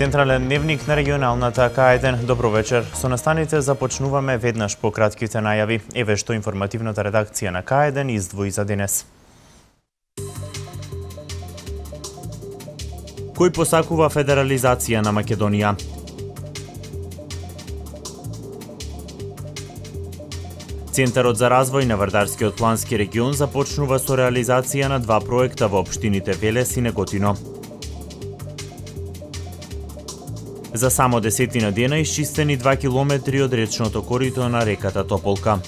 Централен дневник на регионалната К1. Добро вечер. Со настаните започнуваме веднаш по кратките најави. Еве што информативната редакција на К1 издвои за денес. Кој посакува федерализација на Македонија? Центарот за развој на Вардарскиот плански регион започнува со реализација на два проекта во општините Велес и Неготино. За само десетина дена исчистени 2 километри од речното корито на реката Тополка.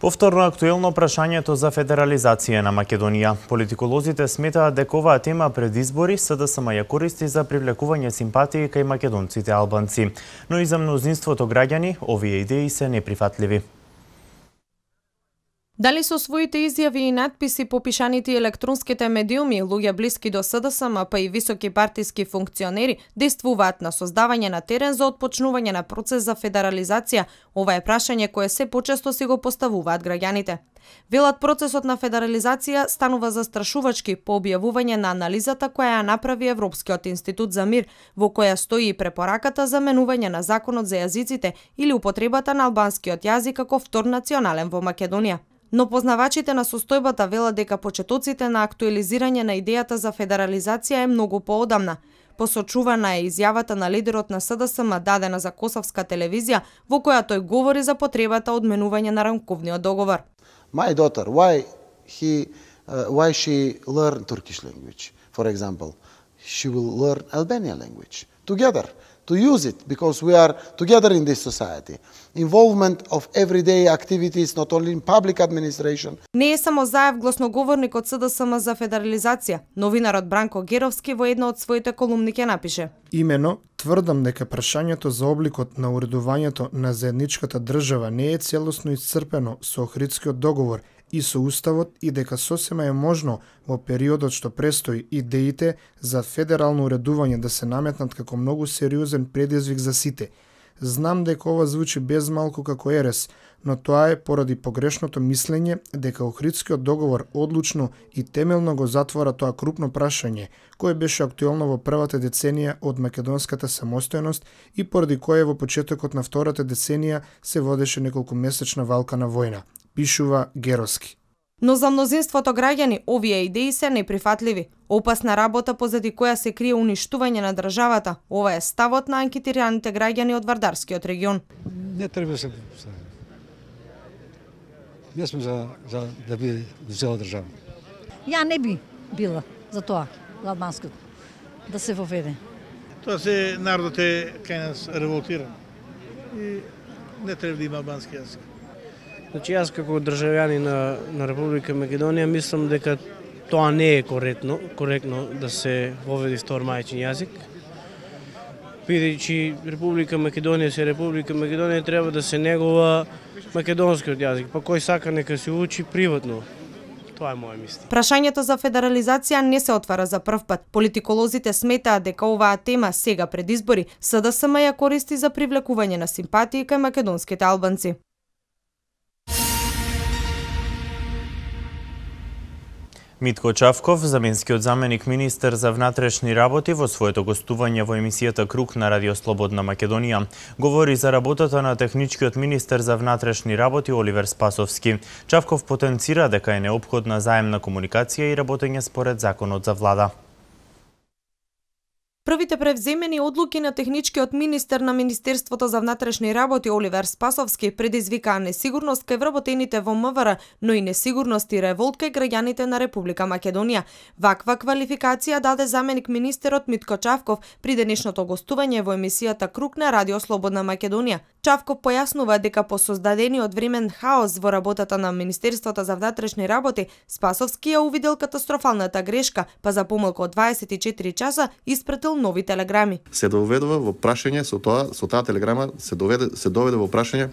Повторно актуелно прашањето за федерализација на Македонија. Политиколозите сметаат дека оваа тема пред избори СДСМ ја користи за привлекување симпатии кај македонците албанци, но и за мнозинството граѓани овие идеи се неприфатливи. Дали со своите изјави и надписи по пишаните електронските медиуми, луѓе блиски до СДСМ, па и високи партиски функционери, действуваат на создавање на терен за отпочнување на процес за федерализација, ова е прашање кое се почесто си го поставуваат граѓаните. Велат процесот на федерализација станува застрашувачки по објавување на анализата која ја направи Европскиот институт за мир, во која стои и препораката за менување на законот за јазиците или употребата на албанскиот јазик како втор национален во Македонија но познавачите на состојбата велат дека почетоците на актуализирање на идејата за федерализација е многу поодамна. Посочувана е изјавата на лидерот на СДСМ дадена за Косовска телевизија, во која тој говори за потребата од менување на рамковниот договор. My daughter, why he uh, why she learn Turkish language, for example, she will learn Albanian language together to use it because we are together in this society. Involvement of everyday activities not only in public administration. Не е само заев гласноговорник од СДСМ за федерализација. Новинарот Бранко Геровски во една од своите колумни ке напише: Имено, тврдам дека прашањето за обликот на уредувањето на заедничката држава не е целосно исцрпено со Охридскиот договор – и со Уставот и дека сосема е можно во периодот што престои идеите за федерално уредување да се наметнат како многу сериозен предизвик за сите. Знам дека ова звучи без малку како ерес, но тоа е поради погрешното мислење дека Охридскиот договор одлучно и темелно го затвора тоа крупно прашање, кое беше актуелно во првата деценија од македонската самостојност и поради кое во почетокот на втората деценија се водеше неколку месечна валка на војна – пишува Героски. Но за мнозинството граѓани овие идеи се неприфатливи. Опасна работа позади која се крие уништување на државата. Ова е ставот на анкетираните граѓани од Вардарскиот регион. Не треба се Не сме за, за да би цела држава. Ја не би била за тоа, албанското, да се воведе. Тоа се народот е кај нас револтиран. И не треба да има албански јазик. Значи, јас како државјани на, на Република Македонија мислам дека тоа не е коректно, коректно да се воведи втор мајчин јазик. Бидејќи Република Македонија се Република Македонија треба да се негова македонскиот јазик, па кој сака нека се учи приватно. Тоа е моја мисли. Прашањето за федерализација не се отвара за прв пат. Политиколозите сметаат дека оваа тема сега пред избори СДСМ ја користи за привлекување на симпатии кај македонските албанци. Митко Чавков, заменскиот заменик министер за внатрешни работи во своето гостување во емисијата Круг на Радио Слободна Македонија, говори за работата на техничкиот министер за внатрешни работи Оливер Спасовски. Чавков потенцира дека е необходна заемна комуникација и работење според законот за влада. Првите превземени одлуки на техничкиот министер на Министерството за внатрешни работи Оливер Спасовски предизвикаа несигурност кај вработените во МВР, но и несигурност и револт кај граѓаните на Република Македонија. Ваква квалификација даде заменик министерот Митко Чавков при денешното гостување во емисијата Круг на Радио Слободна Македонија. Чавко појаснува дека по создадениот времен хаос во работата на Министерството за внатрешни работи, Спасовски ја увидел катастрофалната грешка, па за помалку од 24 часа испратил нови телеграми. Се доведува во прашање со тоа, со таа телеграма се доведе се доведе во прашање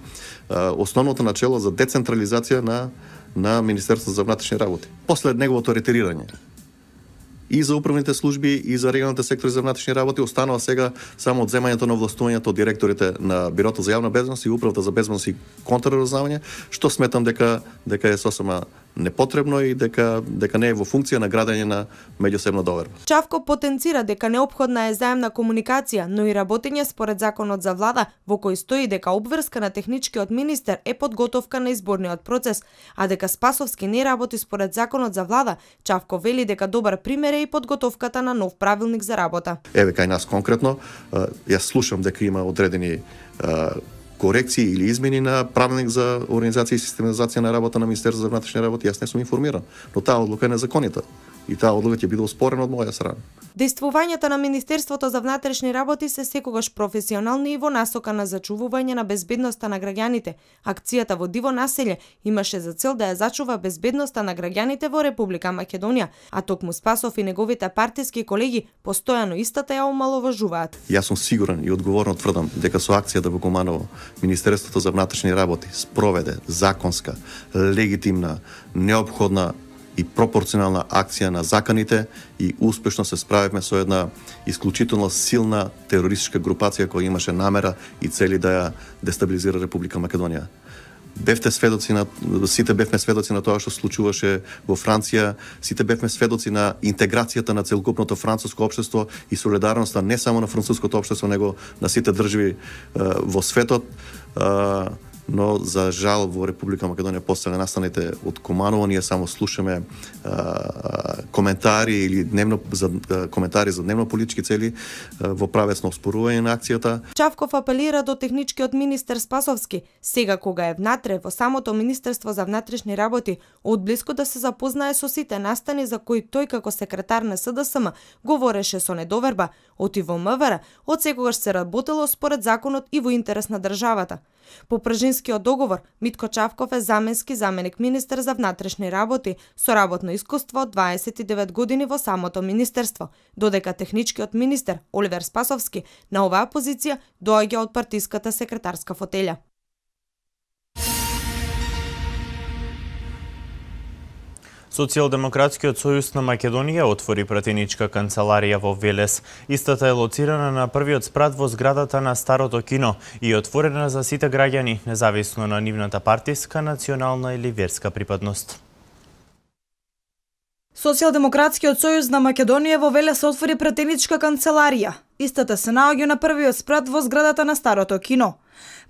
основното начело за децентрализација на на Министерството за внатрешни работи. После неговото ретерирање, и за управните служби и за регионалните сектори за внатрешни работи останува сега само одземањето на властувањето од директорите на Бирото за јавна безбедност и Управата за безбедност и контраразузнавање, што сметам дека дека е сосема непотребно и дека дека не е во функција на градење на меѓусебна доверба. Чавко потенцира дека необходна е заемна комуникација, но и работење според законот за влада, во кој стои дека обврска на техничкиот министер е подготовка на изборниот процес, а дека Спасовски не работи според законот за влада, Чавко вели дека добар пример е и подготовката на нов правилник за работа. Еве кај нас конкретно, јас слушам дека има одредени корекции или измени на правилник за организација и систематизација на работа на Министерството за внатрешни работи, јас не сум информиран, но таа одлука е незаконита и таа одлука ќе биде оспорена од моја страна. Действувањата на Министерството за внатрешни работи се секогаш професионални и во насока на зачувување на безбедноста на граѓаните. Акцијата во Диво населе имаше за цел да ја зачува безбедноста на граѓаните во Република Македонија, а токму Спасов и неговите партиски колеги постојано истата ја омаловажуваат. Јас сум сигурен и одговорно тврдам дека со акцијата во Команово Министерството за внатрешни работи спроведе законска, легитимна, необходна и пропорционална акција на заканите и успешно се справивме со една исклучително силна терористичка групација која имаше намера и цели да ја дестабилизира Република Македонија. Бевте сведоци на сите бевме сведоци на тоа што случуваше во Франција, сите бевме сведоци на интеграцијата на целокупното француско општество и солидарноста не само на француското општество, него на сите држави во светот но за жал во Република Македонија после настанете од команување само слушаме а, коментари или дневно за а, коментари за дневно политички цели а, во правец на оспорување на акцијата. Чавков апелира до техничкиот министер Спасовски сега кога е внатре во самото министерство за внатрешни работи од близко да се запознае со сите настани за кои тој како секретар на СДСМ говореше со недоверба, оти во МВР, од секогаш се работело според законот и во интерес на државата. По пржинскиот договор, Митко Чавков е заменски заменик министер за внатрешни работи со работно искуство од 29 години во самото министерство, додека техничкиот министер Оливер Спасовски на оваа позиција доаѓа од партиската секретарска фотеља. Социјалдемократскиот сојуз на Македонија отвори пратеничка канцеларија во Велес. Истата е лоцирана на првиот спрат во зградата на Старото кино и е отворена за сите граѓани, независно на нивната партиска, национална или верска припадност. Социјалдемократскиот сојуз на Македонија во Велес отвори пратеничка канцеларија. Истата се наоѓа на првиот спрат во зградата на Старото кино.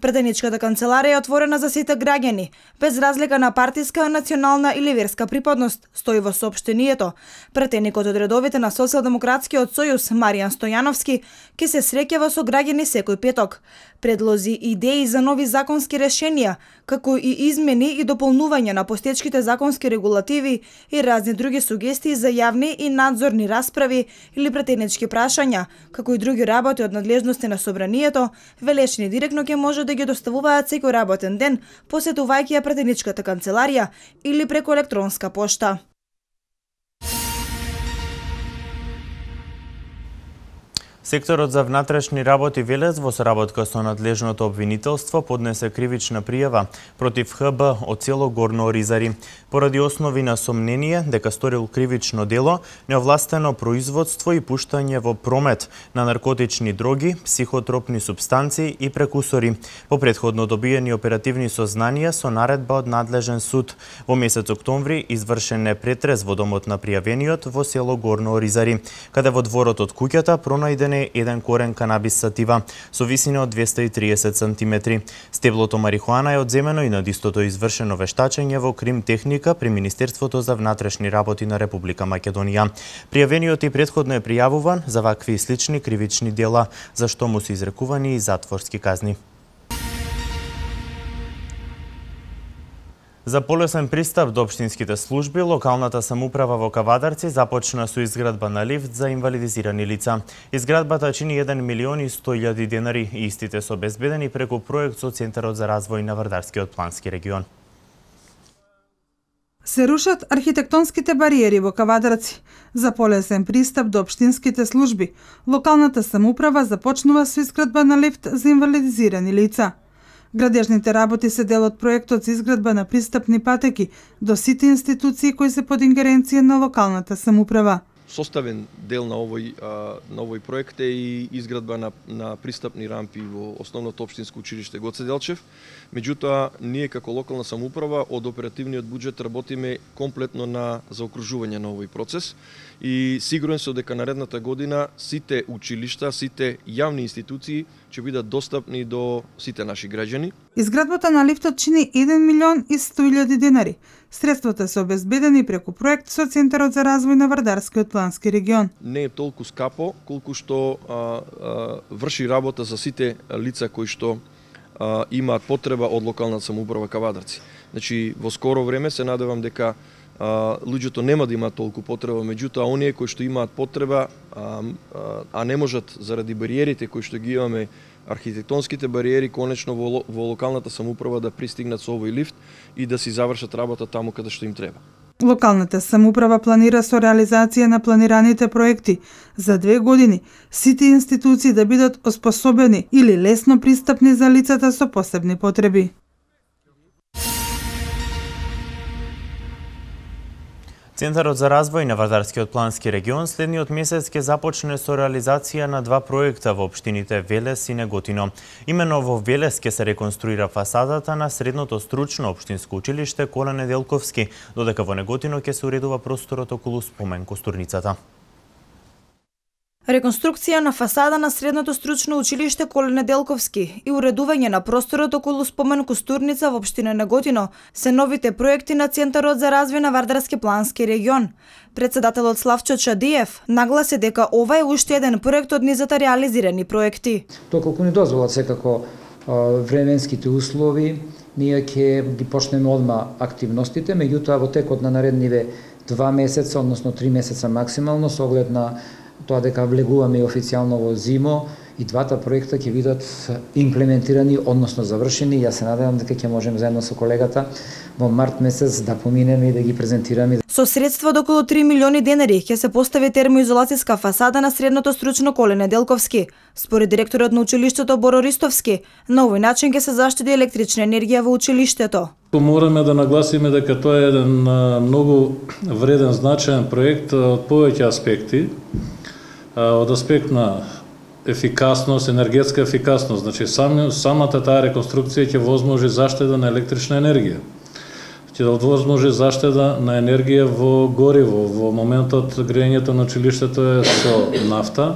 Преденичката канцеларија е отворена за сите граѓани, без разлика на партиска, национална или верска припадност, стои во соопштението. Претеникот од редовите на Социјалдемократскиот сојуз Маријан Стојановски ќе се среќава со граѓани секој петок. Предлози идеи за нови законски решенија, како и измени и дополнување на постечките законски регулативи и разни други сугестии за јавни и надзорни расправи или претенички прашања, како и други работи од надлежности на собранието, велешени директно ќе ќе може да ги доставуваат секој работен ден, посетувајќи ја пратеничката канцеларија или преку електронска пошта. Секторот за внатрешни работи Велес во сработка со надлежното обвинителство поднесе кривична пријава против ХБ од село Горно Ризари. Поради основи на сомнение дека сторил кривично дело, неовластено производство и пуштање во промет на наркотични дроги, психотропни субстанции и прекусори. По предходно добиени оперативни сознанија со наредба од надлежен суд. Во месец октомври извршен е претрез во домот на пријавениот во село Горно Ризари, каде во дворот од куќата пронајден е еден корен канабис сатива со висина од 230 сантиметри. Стеблото марихуана е одземено и над истото извршено вештачење во Крим техника при Министерството за внатрешни работи на Република Македонија. Пријавениот и предходно е пријавуван за вакви слични кривични дела, за што му се изрекувани и затворски казни. За полесен пристап до општинските служби, локалната самуправа во Кавадарци започна со изградба на лифт за инвалидизирани лица. Изградбата чини 1 милион и 100 илјади денари, истите со безбедени преку проект со Центарот за развој на Вардарскиот плански регион. Се рушат архитектонските бариери во Кавадарци. За полесен пристап до општинските служби, локалната самуправа започнува со изградба на лифт за инвалидизирани лица. Градежните работи се дел од проектот за изградба на пристапни патеки до сите институции кои се под ингеренција на локалната самуправа. Составен дел на овој на овој проект е и изградба на, на пристапни рампи во основното општинско училиште Гоце Делчев. Меѓутоа, ние како локална самоуправа од оперативниот буџет работиме комплетно на заокружување на овој процес и сигурен се дека наредната година сите училишта, сите јавни институции ќе бидат достапни до сите наши граѓани. Изградбата на лифтот чини 1 милион и 100 илјади денари. Средствата се обезбедени преку проект со Центарот за развој на Вардарскиот плански регион. Не е толку скапо, колку што а, а, врши работа за сите лица кои што а, имаат потреба од локалната самоуправа Кавадарци. Значи, во скоро време се надевам дека луѓето нема да имаат толку потреба, меѓутоа оние кои што имаат потреба, а, а, не можат заради бариерите кои што ги имаме, архитектонските бариери конечно во, во локалната самоуправа да пристигнат со овој лифт и да си завршат работа таму каде што им треба. Локалната самуправа планира со реализација на планираните проекти за две години сите институции да бидат оспособени или лесно пристапни за лицата со посебни потреби. Центарот за развој на Вардарскиот плански регион следниот месец ќе започне со реализација на два проекта во општините Велес и Неготино. Имено во Велес ќе се реконструира фасадата на средното стручно општинско училиште Кола Неделковски, додека во Неготино ќе се уредува просторот околу спомен Костурницата. Реконструкција на фасада на Средното стручно училиште Коленеделковски и уредување на просторот околу спомен Кустурница во Обштина Неготино се новите проекти на Центарот за развој на Вардарски плански регион. Председателот Славчо Чадиев нагласи дека ова е уште еден проект од низата реализирани проекти. Доколку ни дозволат секако временските услови, ние ќе ги почнеме одма активностите, меѓутоа во текот на наредниве два месеца, односно три месеца максимално, со оглед на тоа дека влегуваме и официјално во ЗИМО, и двата проекта ќе бидат имплементирани, односно завршени. Јас се надевам дека ќе можеме заедно со колегата во март месец да поминеме и да ги презентираме. Со средства од околу 3 милиони денари ќе се постави термоизолацијска фасада на средното стручно коле Неделковски. Според директорот на училиштето Боро Ристовски, на овој начин ќе се заштеди електрична енергија во училиштето. Мораме да нагласиме дека тоа е еден многу вреден, значаен проект од повеќе аспекти од аспект на ефикасност, енергетска ефикасност. Значи сам, самата таа реконструкција ќе возможи заштеда на електрична енергија. Ќе да возможи заштеда на енергија во гориво. Во моментот грејањето на училиштето е со нафта,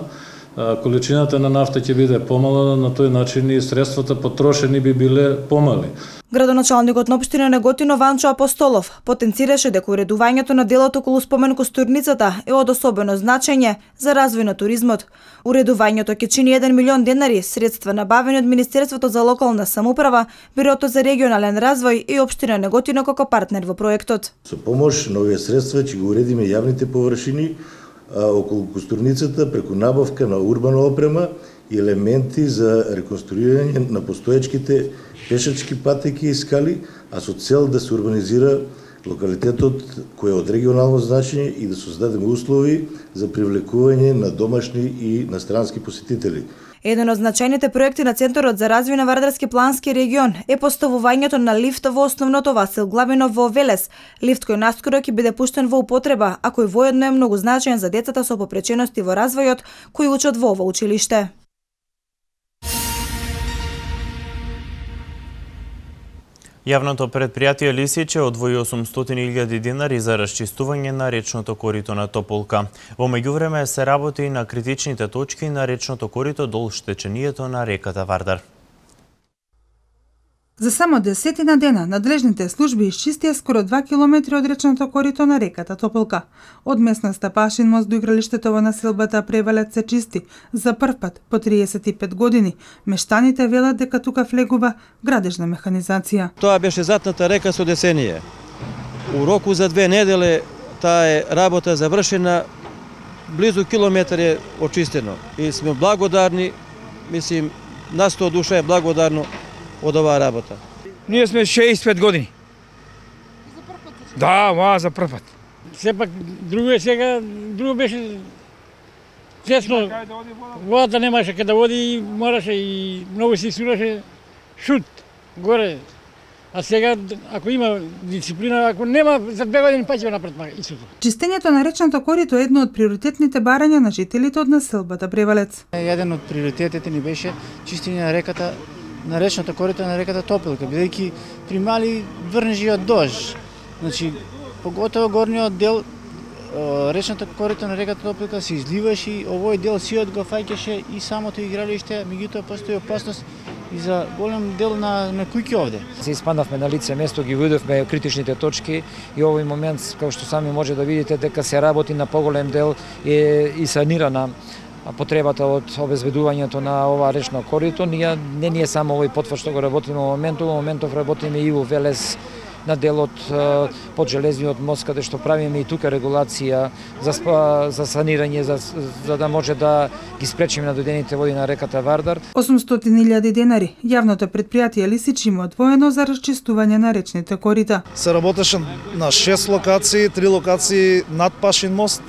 количината на нафта ќе биде помала, на тој начин и средствата потрошени би биле помали. Градоначалникот на општина Неготино Ванчо Апостолов потенцираше дека уредувањето на делот околу спомен Костурницата е од особено значење за развој на туризмот. Уредувањето ќе чини 1 милион денари средства набавени од Министерството за локална самуправа, Бирото за регионален развој и општина Неготино како партнер во проектот. Со помош на овие средства ќе го уредиме јавните површини околу Костурницата преку набавка на урбана опрема и елементи за реконструирање на постоечките пешачки патеки и скали, а со цел да се урбанизира локалитетот кој е од регионално значење и да создадеме услови за привлекување на домашни и настрански посетители. Еден од значајните проекти на Центарот за развој на Вардарски плански регион е поставувањето на лифт во основното Васил Главинов во Велес, лифт кој наскоро ќе биде пуштен во употреба, а кој воедно е многу значаен за децата со попречености во развојот кои учат во ова училиште. Јавното предпријатие Лисиќе одвои 800.000 динари за расчистување на речното корито на Тополка. Во меѓувреме се работи и на критичните точки на речното корито долж течението на реката Вардар. За само десетина дена надлежните служби исчистија скоро 2 километри од речното корито на реката Тополка. Од местноста Пашин мост до игралиштето во населбата Превалет се чисти за прв пат по 35 години. Мештаните велат дека тука флегува градежна механизација. Тоа беше затната река со десеније. У року за две неделе таа работа завршена, близу километар е очистено и сме благодарни, мислим, нас тоа душа е благодарно од оваа работа. Ние сме 65 години. За прв пат? Да, ма, за прв пат. Сепак, друго е сега, друго беше тесно. Водата немаше каде да води и мораше и многу се сураше шут горе. А сега, ако има дисциплина, ако нема, за две години па ќе напред исото. Чистењето на речното корито е едно од приоритетните барања на жителите од населбата Превалец. Еден од приоритетите ни беше чистење на реката на речната корито на реката Топилка, бидејќи при мали врнежиот дож. Значи, поготово горниот дел речната корито на реката Топилка се изливаше и овој дел сиот го фаќаше и самото игралиште, меѓутоа постои опасност и за голем дел на, на куќи овде. Се испаднавме на лице место, ги видовме критичните точки и овој момент, како што сами може да видите, дека се работи на поголем дел и, и санирана потребата од обезбедувањето на ова речно корито. Ние не е само овој потвор што го работиме во моментов, во моментов работиме и во Велес на делот под железниот мост каде што правиме и тука регулација за спа, за санирање за, за да може да ги спречиме додените води на реката Вардар. 800.000 денари јавното предпријатие Лисич има одвоено за расчистување на речните корита. Се работеше на 6 локации, 3 локации над Пашин мост,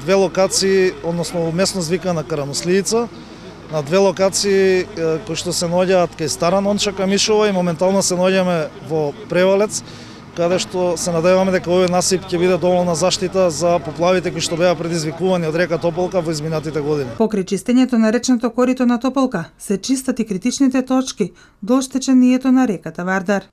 две локации, односно местност викана Каранослијица, на две локации кои што се наоѓаат кај Стара Нонча Камишова и моментално се наоѓаме во Превалец, каде што се надеваме дека овој насип ќе биде доволна заштита за поплавите кои што беа предизвикувани од река Тополка во изминатите години. Покри чистењето на речното корито на Тополка се чистат и критичните точки до оштеченијето на реката Вардар.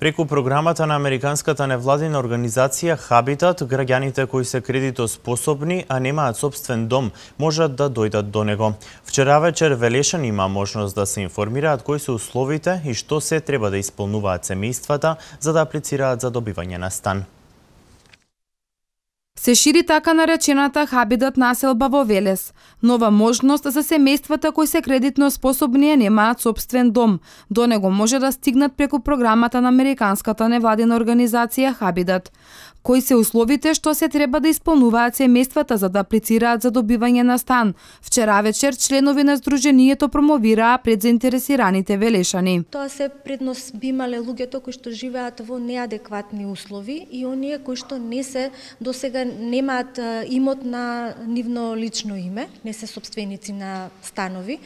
Преку програмата на Американската невладина организација Хабитат, граѓаните кои се кредитоспособни, а немаат собствен дом, можат да дојдат до него. Вчера вечер Велешан има можност да се информираат кои се условите и што се треба да исполнуваат семејствата за да аплицираат за добивање на стан. Се шири така наречената хабидат населба во Велес. Нова можност за семејствата кои се кредитно способни и немаат собствен дом. До него може да стигнат преку програмата на Американската невладина организација Хабидат кои се условите што се треба да исполнуваат семејствата за да аплицираат за добивање на стан. Вчера вечер членови на Сдруженијето промовираа пред заинтересираните велешани. Тоа се преднос би имале луѓето кои што живеат во неадекватни услови и оние кои што не се до сега немаат имот на нивно лично име, не се собственици на станови,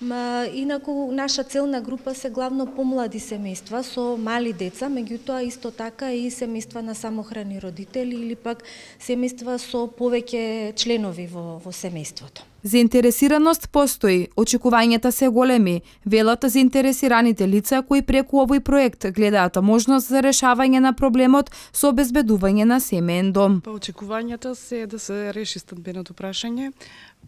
Ма, инаку, наша целна група се главно помлади семејства со мали деца, меѓутоа исто така и семејства на самохрани родители или пак семејства со повеќе членови во, во семејството. Заинтересираност постои, очекувањата се големи, велат заинтересираните лица кои преку овој проект гледаат можност за решавање на проблемот со обезбедување на семеен дом. По па, очекувањата се да се реши стадбеното прашање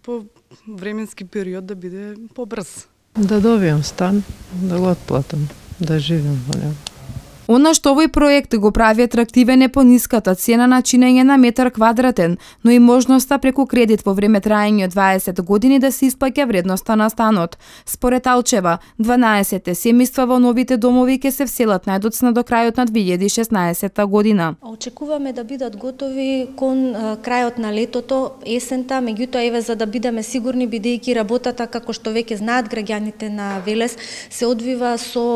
по временски период да биде побрз. Да добијам стан, да го отплатам, да живем. во него. Она што овој проект го прави атрактивен е пониската цена на чинење на метар квадратен, но и можноста преку кредит во време трајање од 20 години да се исплаќа вредноста на станот. Според Алчева, 12 семиства во новите домови ќе се вселат најдоцна до крајот на 2016 година. Очекуваме да бидат готови кон крајот на летото, есента, меѓутоа еве за да бидеме сигурни бидејќи работата како што веќе знаат граѓаните на Велес се одвива со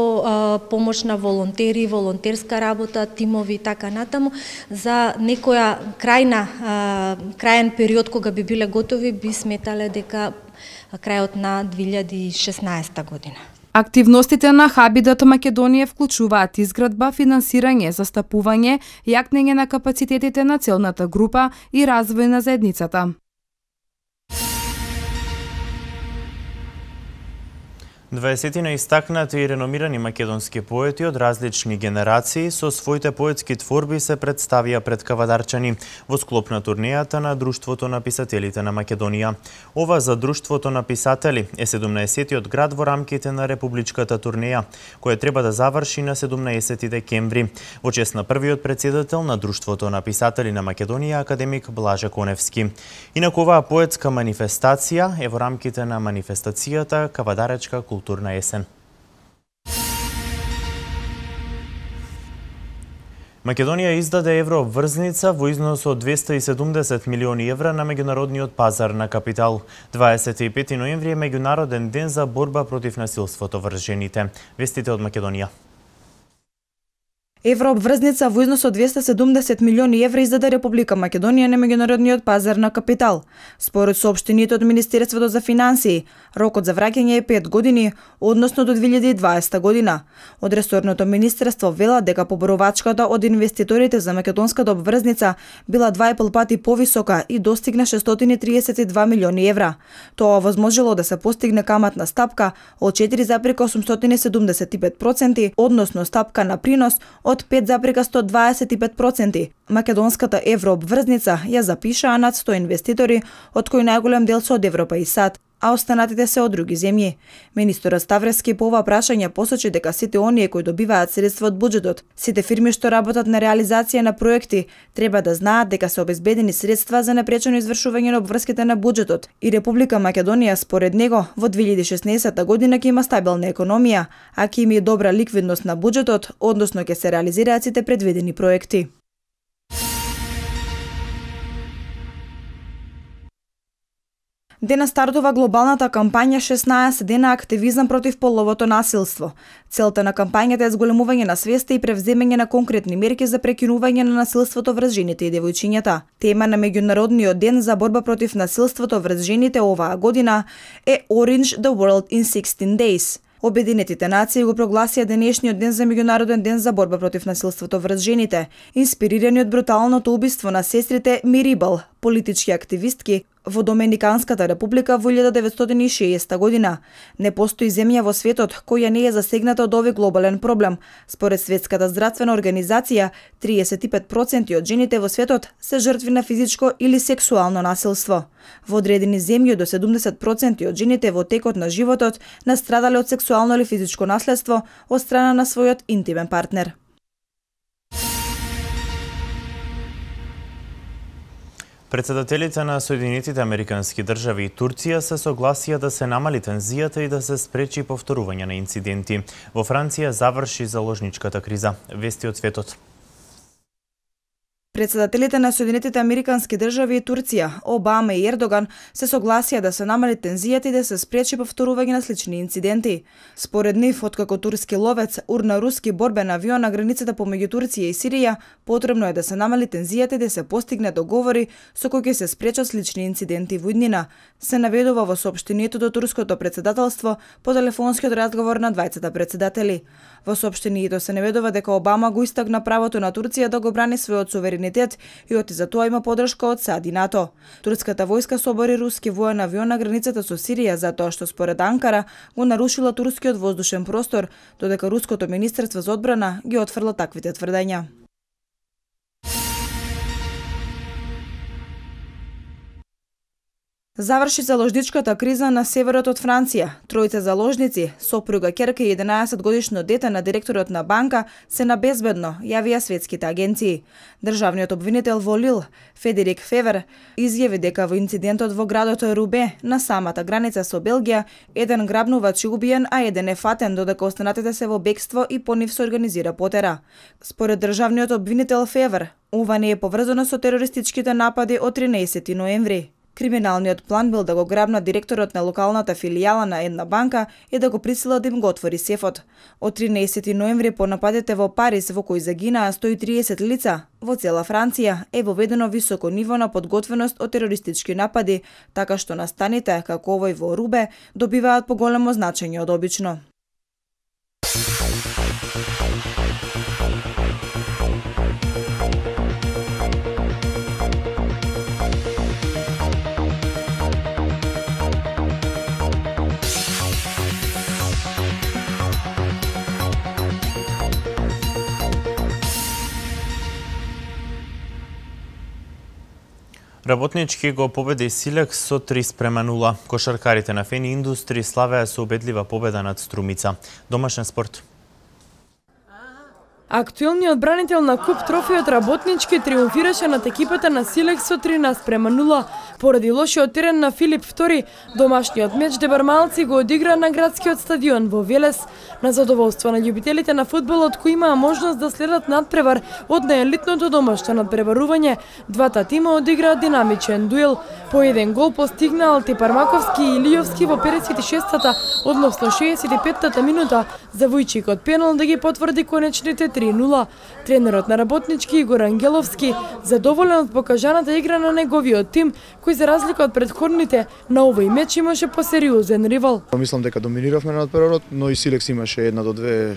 помош на волонтери, волонтери волонтерска работа, тимови и така натаму, за некоја крајна, крајен период кога би биле готови, би сметале дека крајот на 2016 година. Активностите на Хабидат Македонија вклучуваат изградба, финансирање, застапување, јакнење на капацитетите на целната група и развој на заедницата. Дваесетина истакнати и реномирани македонски поети од различни генерации со своите поетски творби се представија пред Кавадарчани во склоп на турнејата на Друштвото на писателите на Македонија. Ова за Друштвото на писатели е 17-тиот град во рамките на Републичката турнеја, која треба да заврши на 17 декември. Во чест на првиот председател на Друштвото на писатели на Македонија, академик Блаже Коневски. Инако оваа поетска манифестација е во рамките на манифестацијата Кавадаречка култура културна есен. Македонија издаде евро врзница во износ од 270 милиони евра на меѓународниот пазар на капитал. 25 ноември е меѓународен ден за борба против насилството врз жените. Вестите од Македонија обврзница во износ од 270 милиони евра издаде Република Македонија на меѓународниот пазар на капитал. Според соопштените од Министерството за финансии, рокот за враќање е 5 години, односно до 2020 година. Од ресорното министерство вела дека поборувачката од инвеститорите за македонската обврзница била 2,5 пати повисока и достигна 632 милиони евра. Тоа овозможило да се постигне каматна стапка од 4,875%, односно стапка на принос од од 5,125%. Македонската еврообврзница ја запишаа над 100 инвеститори, од кои најголем дел се од Европа и САД а останатите се од други земји. Министерот Ставрески по ова прашање посочи дека сите оние кои добиваат средства од буџетот, сите фирми што работат на реализација на проекти, треба да знаат дека се обезбедени средства за напречено извршување на обврските на буџетот и Република Македонија според него во 2016 година ќе има стабилна економија, а ќе има добра ликвидност на буџетот, односно ќе се реализираат сите предвидени проекти. Дена стартува глобалната кампања 16 дена активизам против половото насилство. Целта на кампањата е зголемување на свеста и превземање на конкретни мерки за прекинување на насилството врз жените и девојчињата. Тема на меѓународниот ден за борба против насилството врз жените оваа година е Orange the World in 16 Days. Обединетите нации го прогласија денешниот ден за меѓународен ден за борба против насилството врз жените, инспирирани од бруталното убиство на сестрите Мирибал, политички активистки Во Доминиканската република во 1960 година не постои земја во светот која не е засегната од овој глобален проблем. Според Светската здравствена организација, 35% од жените во светот се жртви на физичко или сексуално насилство. Во одредени земји до 70% од жените во текот на животот настрадале од сексуално или физичко наследство од страна на својот интимен партнер. Председателите на Соединетите Американски држави и Турција се согласија да се намали тензијата и да се спречи повторување на инциденти. Во Франција заврши заложничката криза. Вести од светот. Председателите на Соединетите Американски држави и Турција, Обама и Ердоган, се согласија да се намали тензијата и да се спречи повторување на слични инциденти. Според нив, откако турски ловец урна руски борбен авион на границата помеѓу Турција и Сирија, потребно е да се намали тензијата и да се постигне договори со кои ќе се спречат слични инциденти во иднина, се наведува во сообштението до турското председателство по телефонскиот разговор на двајцата председатели. Во сообштенијето се наведува дека Обама го истакна правото на Турција да го брани својот суверенитет и оти за тоа има подршка од САД и НАТО. Турската војска собори руски воен авион на границата со Сирија за тоа што според Анкара го нарушила турскиот воздушен простор, додека руското министерство за одбрана ги отфрла таквите тврдења. Заврши заложничката криза на северот од Франција. Тројца заложници, сопруга Керке и 11 годишно дете на директорот на банка, се на безбедно, јавија светските агенции. Државниот обвинител во Лил, Федерик Февер, изјави дека во инцидентот во градот Рубе, на самата граница со Белгија, еден грабнувач убиен, а еден е фатен, додека останатите се во бегство и по нив се организира потера. Според државниот обвинител Февер, ова не е поврзано со терористичките напади од 13 ноември. Криминалниот план бил да го грабна директорот на локалната филијала на една банка и да го присила да им го отвори сефот. Од 13 ноември по нападите во Париз во кои загинаа 130 лица, во цела Франција е воведено високо ниво на подготвеност од терористички напади, така што настаните, како овој во Рубе, добиваат поголемо значење од обично. Работнички го победи Силек со 3 спрема 0. Кошаркарите на Фени Индустри славеа со убедлива победа над Струмица. Домашен спорт. Актуелниот бранител на Куп трофеот работнички триумфираше над екипата на Силекс со 13 спрема 0. Поради лошиот терен на Филип II, домашниот меч Дебармалци го одигра на градскиот стадион во Велес. На задоволство на љубителите на футболот кои имаа можност да следат надпревар од најелитното домашно надпреварување, двата тима одиграа динамичен дуел. По еден гол постигнаа Пармаковски и Илијовски во 56-та, односно 65-та минута, за Вујчик пенал да ги потврди конечните три 3-0, тренерот на работнички Игор Ангеловски задоволен од покажаната игра на неговиот тим, кој за разлика од предходните, на овој меч имаше посериозен ривал. Мислам дека доминиравме на периодот, но и Силекс имаше една до две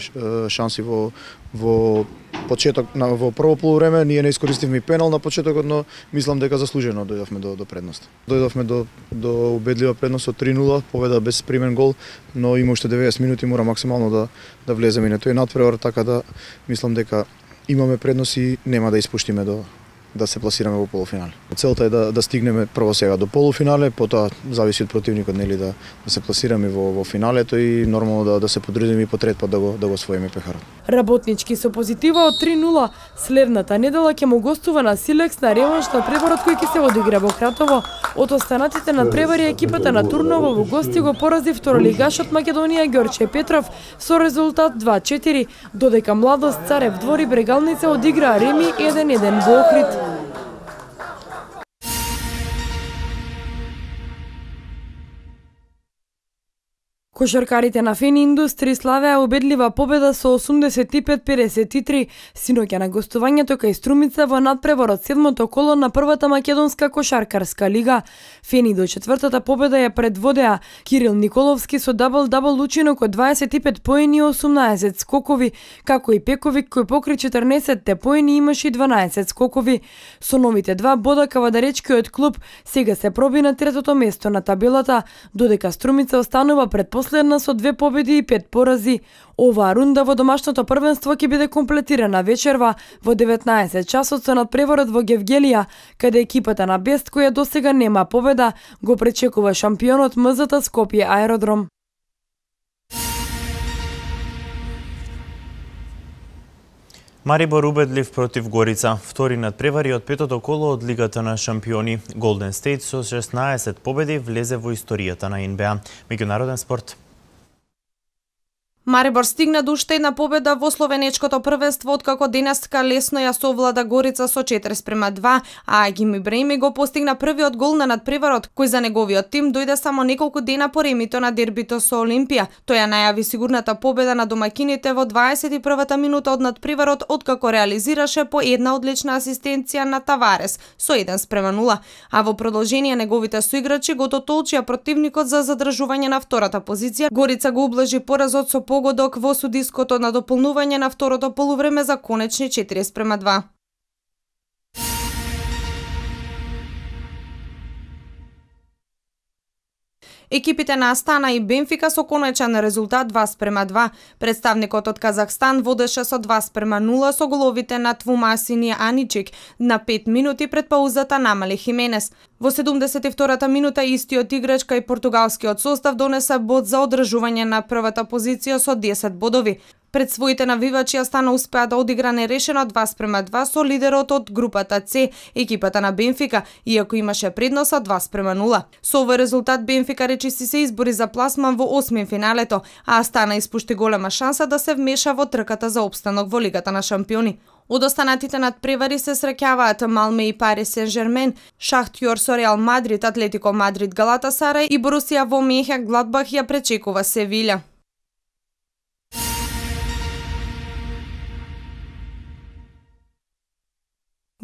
шанси во во почеток на во прво полувреме ние не искористивме пенал на почетокот, но мислам дека заслужено дојдовме до, до предност. Дојдовме до до убедлива предност од 3:0, победа без примен гол, но има уште 90 минути мора максимално да да влеземе на тој надпревар, така да мислам дека имаме предност и нема да испуштиме до да се пласираме во полуфинале. Целта е да, да стигнеме прво сега до полуфинале, потоа зависи од противникот нели да, да се пласираме во, во финалето и нормално да, да се подрудиме и по трет пат да го да го освоиме пехарот. Работнички со позитива од 3:0 следната недела ќе му гостува на Силекс на реванш на преборот кој ќе се одигра во Кратово. Од останатите на превари екипата на Турново во гости го порази второлигашот Македонија Ѓорче Петров со резултат 2:4, додека Младост Царев двори Брегалница одиграа Реми 1:1 во Охрид. Кошаркарите на Фен Индустри славеа убедлива победа со 85-53 синоќа на гостувањето кај Струмица во надпреворот седмото коло на првата македонска кошаркарска лига. Фени до четвртата победа ја предводеа Кирил Николовски со дабл-дабл учинок од 25 поени и 18 скокови, како и Пековик кој покри 14 поени и имаше 12 скокови. Со новите два бода кавадаречкиот клуб сега се проби на третото место на табелата, додека Струмица останува пред последна со две победи и пет порази. Оваа рунда во домашното првенство ќе биде комплетирана вечерва во 19 часот со надпреворот во Гевгелија, каде екипата на Бест која досега нема победа го пречекува шампионот МЗТ Скопје аеродром. Марибор убедлив против Горица, втори надпревари од петото коло од Лигата на шампиони. Голден Стейт со 16 победи влезе во историјата на НБА. Меѓународен спорт. Марибор стигна до уште една победа во словенечкото првенство, откако денеска лесно ја совлада Горица со 4 спрема 2, а Гими Бреми го постигна првиот гол на надпреварот, кој за неговиот тим дојде само неколку дена по ремито на дербито со Олимпија. Тоа најави сигурната победа на домакините во 21-та минута од надпреварот, откако реализираше по една одлична асистенција на Таварес со 1 спрема 0, а во продолжение неговите соиграчи го тотолчија противникот за задржување на втората позиција. Горица го облажи поразот со погодок во судиското на дополнување на второто полувреме за конечни 4 спрема 2. Екипите на Астана и Бенфика со конечен резултат 2 спрема 2. Представникот од Казахстан водеше со 2 спрема 0 со головите на Твумасини и Аничик на 5 минути пред паузата на Мали Хименес. Во 72-та минута истиот играч кај португалскиот состав донесе бод за одржување на првата позиција со 10 бодови. Пред своите навивачи Астана успеа да одигра нерешено 2 спрема 2 со лидерот од групата С, екипата на Бенфика, иако имаше предност од 2 спрема 0. Со овој резултат Бенфика речиси се избори за пласман во осмин финалето, а Астана испушти голема шанса да се вмеша во трката за обстанок во Лигата на шампиони. Од останатите надпревари се среќаваат Малме и Пари Сен Жермен, Шахтјор со Реал Мадрид, Атлетико Мадрид, Галата Сарај и Борусија во Мехек Гладбах ја пречекува Севиља.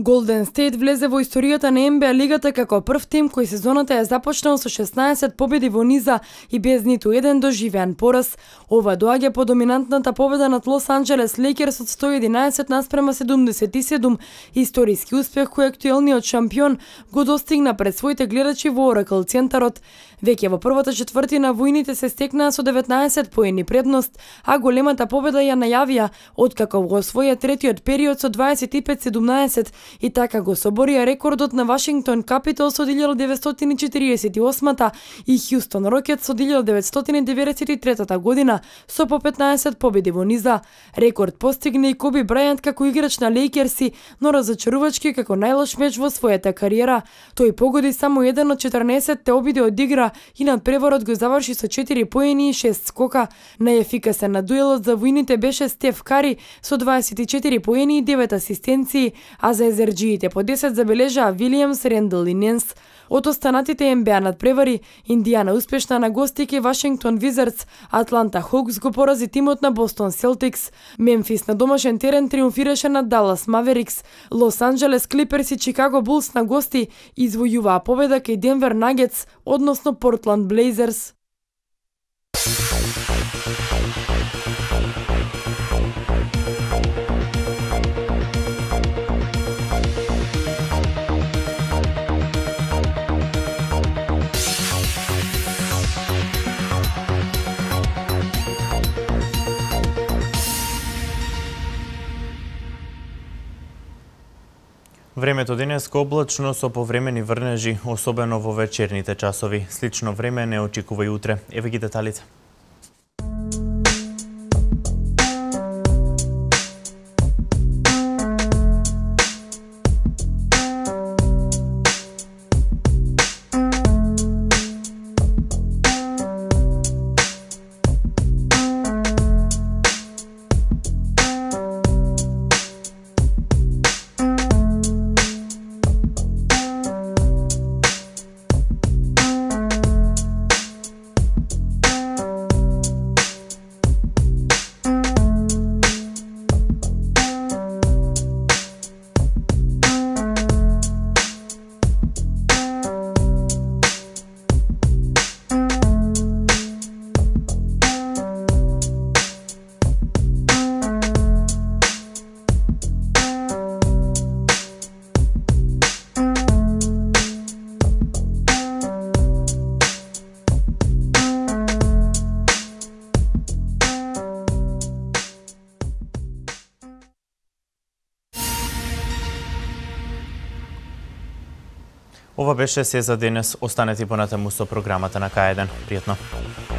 Голден Стейт влезе во историјата на НБА лигата како прв тим кој сезоната ја започнал со 16 победи во низа и без ниту еден доживеан пораз. Ова доаѓа по доминантната победа над Лос Анджелес Лейкерс од 111 наспрема 77, историски успех кој актуелниот шампион го достигна пред своите гледачи во Оракл центарот. Веќе во првата четвртина војните се стекнаа со 19 поени предност, а големата победа ја најавија откако го освоја третиот период со 25-17 и така го соборија рекордот на Вашингтон Капитал со 1948 и Хјустон Рокет со 1993 година со по 15 победи во низа. Рекорд постигне и Коби Брајант како играч на Лейкерси, но разочарувачки како најлош меч во својата кариера. Тој погоди само еден од 14 те обиди од игра и на преворот го заврши со 4 поени и 6 скока. Најефикасен на дуелот за војните беше Стеф Кари со 24 поени и 9 асистенции, а за езерджиите по 10 забележаа Вилијамс, Рендел и Ненс. Од останатите НБА надпревари, Индијана успешна на гости ке Вашингтон Визардс, Атланта Хокс го порази тимот на Бостон Селтикс, Мемфис на домашен терен триумфираше на Далас Маверикс, Лос Анджелес Клиперс и Чикаго Булс на гости извојуваа победа кај Денвер Нагетс, односно Портланд Блейзерс. Времето денес облачно со повремени врнежи, особено во вечерните часови. Слично време не очекува и утре. Еве ги деталите. Ова беше се за денес. Останете понатаму со програмата на К1. Пријатно!